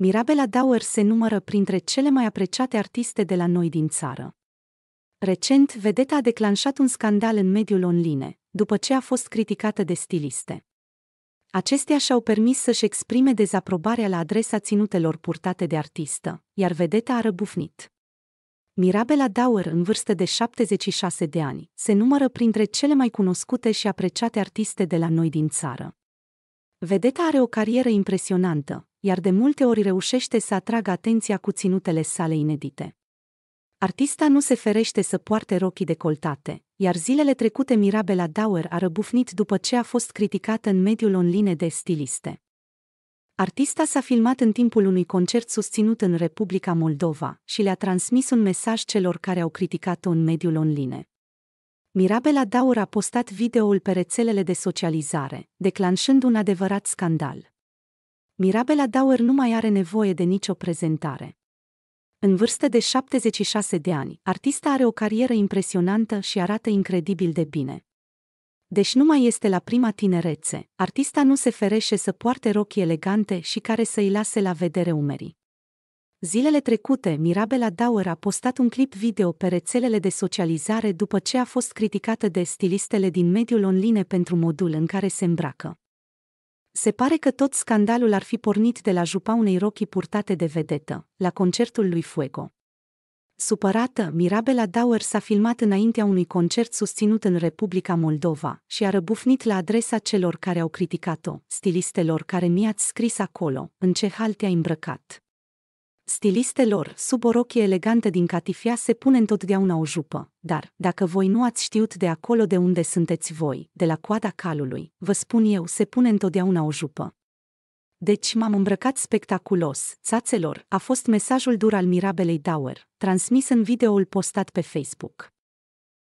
Mirabela Dauer se numără printre cele mai apreciate artiste de la noi din țară. Recent, vedeta a declanșat un scandal în mediul online, după ce a fost criticată de stiliste. Acestea și-au permis să-și exprime dezaprobarea la adresa ținutelor purtate de artistă, iar vedeta a răbufnit. Mirabela Dauer, în vârstă de 76 de ani, se numără printre cele mai cunoscute și apreciate artiste de la noi din țară. Vedeta are o carieră impresionantă, iar de multe ori reușește să atragă atenția cu ținutele sale inedite. Artista nu se ferește să poarte rochii decoltate, iar zilele trecute Mirabela Dauer a răbufnit după ce a fost criticată în mediul online de stiliste. Artista s-a filmat în timpul unui concert susținut în Republica Moldova și le-a transmis un mesaj celor care au criticat-o în mediul online. Mirabela Daur a postat videoul pe rețelele de socializare, declanșând un adevărat scandal. Mirabela Dauer nu mai are nevoie de nicio prezentare. În vârstă de 76 de ani, artista are o carieră impresionantă și arată incredibil de bine. Deși nu mai este la prima tinerețe, artista nu se ferește să poarte rochii elegante și care să îi lase la vedere umerii. Zilele trecute, Mirabela Dauer a postat un clip video pe rețelele de socializare după ce a fost criticată de stilistele din mediul online pentru modul în care se îmbracă. Se pare că tot scandalul ar fi pornit de la jupa unei rochii purtate de vedetă, la concertul lui Fuego. Supărată, Mirabela Dauer s-a filmat înaintea unui concert susținut în Republica Moldova și a răbufnit la adresa celor care au criticat-o, stilistelor care mi-ați scris acolo, în ce hal te-ai îmbrăcat. Stilistelor, sub o rochie elegantă din catifia se pune întotdeauna o jupă, dar, dacă voi nu ați știut de acolo de unde sunteți voi, de la coada calului, vă spun eu, se pune întotdeauna o jupă. Deci m-am îmbrăcat spectaculos, țațelor, a fost mesajul dur al Mirabelei Dauer, transmis în videoul postat pe Facebook.